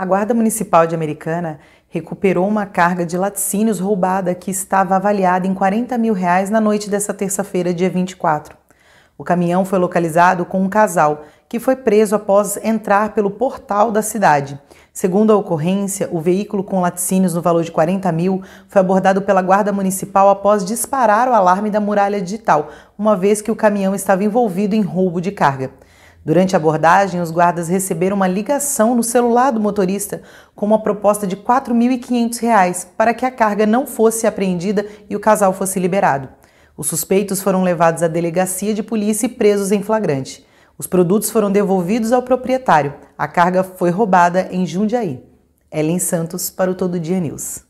A Guarda Municipal de Americana recuperou uma carga de laticínios roubada que estava avaliada em 40 mil reais na noite dessa terça-feira, dia 24. O caminhão foi localizado com um casal que foi preso após entrar pelo portal da cidade. Segundo a ocorrência, o veículo com laticínios no valor de 40 mil foi abordado pela Guarda Municipal após disparar o alarme da muralha digital, uma vez que o caminhão estava envolvido em roubo de carga. Durante a abordagem, os guardas receberam uma ligação no celular do motorista com uma proposta de R$ reais para que a carga não fosse apreendida e o casal fosse liberado. Os suspeitos foram levados à delegacia de polícia e presos em flagrante. Os produtos foram devolvidos ao proprietário. A carga foi roubada em Jundiaí. Ellen Santos para o Todo Dia News.